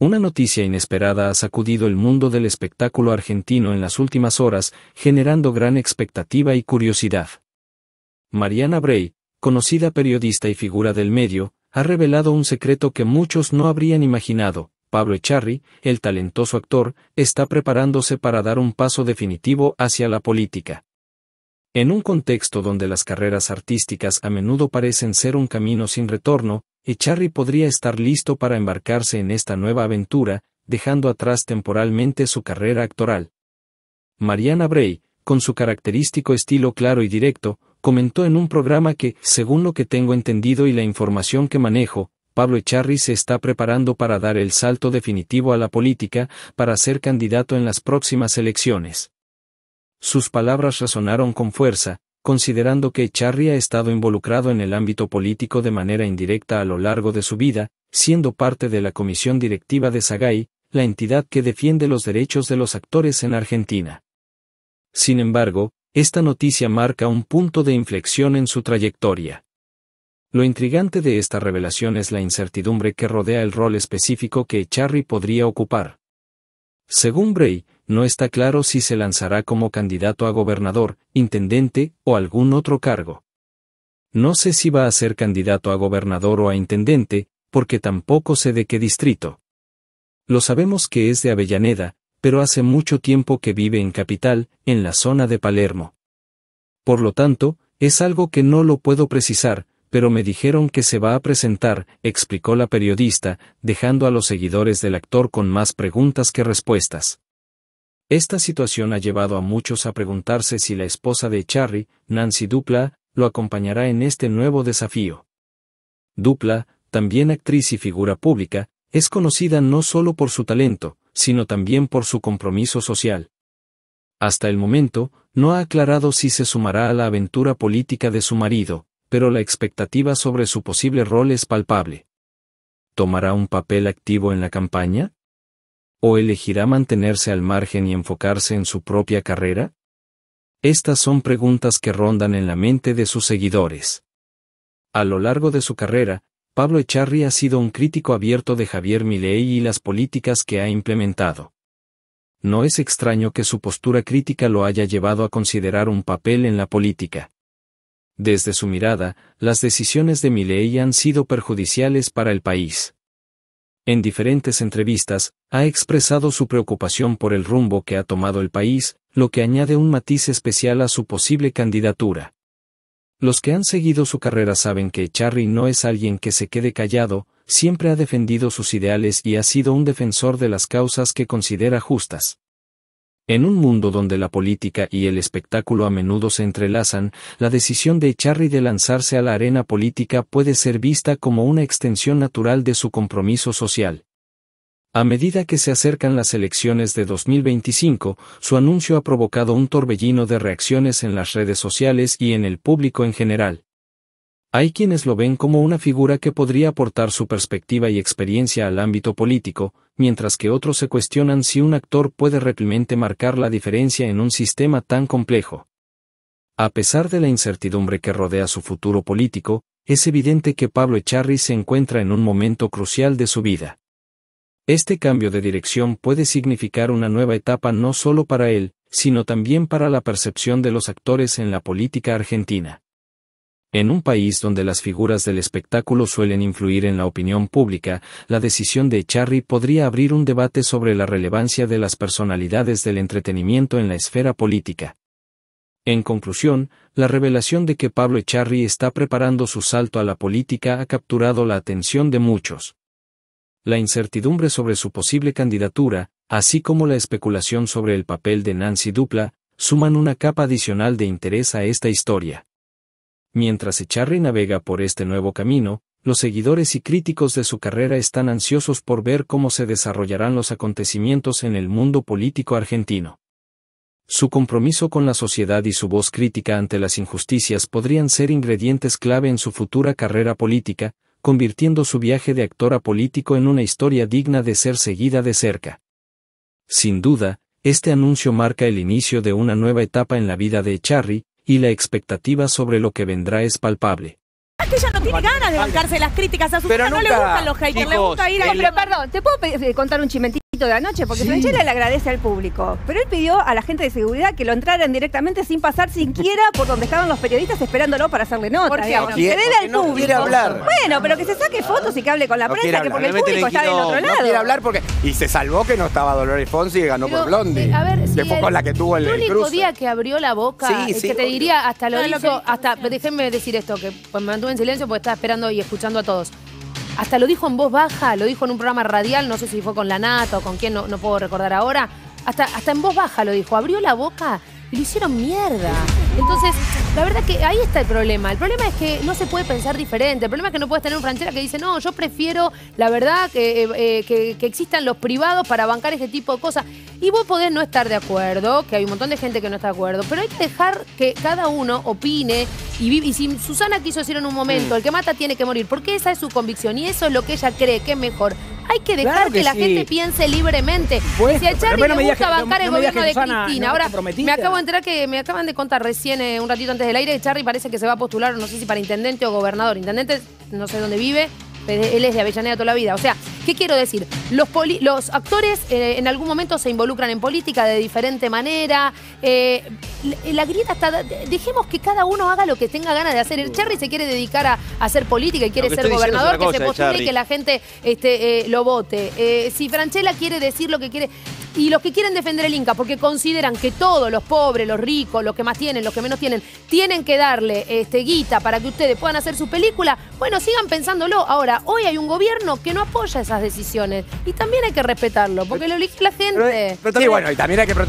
Una noticia inesperada ha sacudido el mundo del espectáculo argentino en las últimas horas, generando gran expectativa y curiosidad. Mariana Bray, conocida periodista y figura del medio, ha revelado un secreto que muchos no habrían imaginado. Pablo Echarri, el talentoso actor, está preparándose para dar un paso definitivo hacia la política. En un contexto donde las carreras artísticas a menudo parecen ser un camino sin retorno, y podría estar listo para embarcarse en esta nueva aventura, dejando atrás temporalmente su carrera actoral. Mariana Bray, con su característico estilo claro y directo, comentó en un programa que, según lo que tengo entendido y la información que manejo, Pablo Echarri se está preparando para dar el salto definitivo a la política, para ser candidato en las próximas elecciones. Sus palabras resonaron con fuerza, considerando que Charry ha estado involucrado en el ámbito político de manera indirecta a lo largo de su vida, siendo parte de la comisión directiva de Sagay, la entidad que defiende los derechos de los actores en Argentina. Sin embargo, esta noticia marca un punto de inflexión en su trayectoria. Lo intrigante de esta revelación es la incertidumbre que rodea el rol específico que Echarri podría ocupar. Según Bray, no está claro si se lanzará como candidato a gobernador, intendente o algún otro cargo. No sé si va a ser candidato a gobernador o a intendente, porque tampoco sé de qué distrito. Lo sabemos que es de Avellaneda, pero hace mucho tiempo que vive en Capital, en la zona de Palermo. Por lo tanto, es algo que no lo puedo precisar, pero me dijeron que se va a presentar, explicó la periodista, dejando a los seguidores del actor con más preguntas que respuestas. Esta situación ha llevado a muchos a preguntarse si la esposa de Charlie, Nancy Dupla, lo acompañará en este nuevo desafío. Dupla, también actriz y figura pública, es conocida no solo por su talento, sino también por su compromiso social. Hasta el momento, no ha aclarado si se sumará a la aventura política de su marido, pero la expectativa sobre su posible rol es palpable. ¿Tomará un papel activo en la campaña? ¿O elegirá mantenerse al margen y enfocarse en su propia carrera? Estas son preguntas que rondan en la mente de sus seguidores. A lo largo de su carrera, Pablo Echarri ha sido un crítico abierto de Javier Milei y las políticas que ha implementado. No es extraño que su postura crítica lo haya llevado a considerar un papel en la política. Desde su mirada, las decisiones de Milei han sido perjudiciales para el país. En diferentes entrevistas, ha expresado su preocupación por el rumbo que ha tomado el país, lo que añade un matiz especial a su posible candidatura. Los que han seguido su carrera saben que Charry no es alguien que se quede callado, siempre ha defendido sus ideales y ha sido un defensor de las causas que considera justas. En un mundo donde la política y el espectáculo a menudo se entrelazan, la decisión de Charry de lanzarse a la arena política puede ser vista como una extensión natural de su compromiso social. A medida que se acercan las elecciones de 2025, su anuncio ha provocado un torbellino de reacciones en las redes sociales y en el público en general. Hay quienes lo ven como una figura que podría aportar su perspectiva y experiencia al ámbito político, mientras que otros se cuestionan si un actor puede realmente marcar la diferencia en un sistema tan complejo. A pesar de la incertidumbre que rodea su futuro político, es evidente que Pablo Echarri se encuentra en un momento crucial de su vida. Este cambio de dirección puede significar una nueva etapa no solo para él, sino también para la percepción de los actores en la política argentina. En un país donde las figuras del espectáculo suelen influir en la opinión pública, la decisión de Charry podría abrir un debate sobre la relevancia de las personalidades del entretenimiento en la esfera política. En conclusión, la revelación de que Pablo Echarri está preparando su salto a la política ha capturado la atención de muchos. La incertidumbre sobre su posible candidatura, así como la especulación sobre el papel de Nancy Dupla, suman una capa adicional de interés a esta historia. Mientras Echarri navega por este nuevo camino, los seguidores y críticos de su carrera están ansiosos por ver cómo se desarrollarán los acontecimientos en el mundo político argentino. Su compromiso con la sociedad y su voz crítica ante las injusticias podrían ser ingredientes clave en su futura carrera política, convirtiendo su viaje de actor a político en una historia digna de ser seguida de cerca. Sin duda, este anuncio marca el inicio de una nueva etapa en la vida de Echarri, y la expectativa sobre lo que vendrá es palpable. Es que ella no tiene ganas de bancarse las críticas a sus Pero no le gustan los haters, le gusta ir a... Pero perdón, ¿te puedo eh, contar un chimentito? de de anoche, porque sí. Franchella le agradece al público, pero él pidió a la gente de seguridad que lo entraran directamente sin pasar siquiera por donde estaban los periodistas esperándolo para hacerle nota. Porque, debe al no público. hablar. Bueno, pero que se saque fotos y que hable con la prensa, que porque el público está del otro lado. hablar porque... Y se salvó que no estaba Dolores Fonsi y ganó por Blondie. Eh, la que tuvo el, el único día que abrió la boca, eh, que te diría, hasta lo hizo, hasta, déjenme decir esto, que me mantuve en silencio porque estaba esperando y escuchando a todos. Hasta lo dijo en voz baja, lo dijo en un programa radial, no sé si fue con la NATO o con quién, no, no puedo recordar ahora. Hasta, hasta en voz baja lo dijo, abrió la boca y lo hicieron mierda. Entonces, la verdad que ahí está el problema. El problema es que no se puede pensar diferente. El problema es que no puedes tener un ranchero que dice, no, yo prefiero, la verdad, eh, eh, que, que existan los privados para bancar este tipo de cosas. Y vos podés no estar de acuerdo, que hay un montón de gente que no está de acuerdo, pero hay que dejar que cada uno opine y, vive. y si Susana quiso decir en un momento, mm. el que mata tiene que morir, porque esa es su convicción y eso es lo que ella cree que es mejor. Hay que dejar que, la gente piense libremente. si a Charly le gusta bancar el gobierno de Cristina. Ahora, me acabo de enterar que me acaban de contar recién, eh, un ratito antes del aire, que Charlie parece que se va a postular, no sé si para intendente o gobernador. Intendente, no sé dónde vive, él es de Avellaneda toda la vida. O sea, ¿qué quiero decir? Los, los actores eh, en algún momento se involucran en política de diferente manera. Eh, la grieta está... Dejemos que cada uno haga lo que tenga ganas de hacer. El Cherry se quiere dedicar a, hacer política y quiere ser gobernador, que se postule y que la gente este, eh, lo vote. si Franchella quiere decir lo que quiere y los que quieren defender el Inca, porque consideran que todos, los pobres, los ricos, los que más tienen, los que menos tienen, tienen que darle este, guita para que ustedes puedan hacer su película, bueno, sigan pensándolo. Ahora, hoy hay un gobierno que no apoya esas decisiones y también hay que respetarlo, porque lo elige la gente. Pero, bueno, y también hay que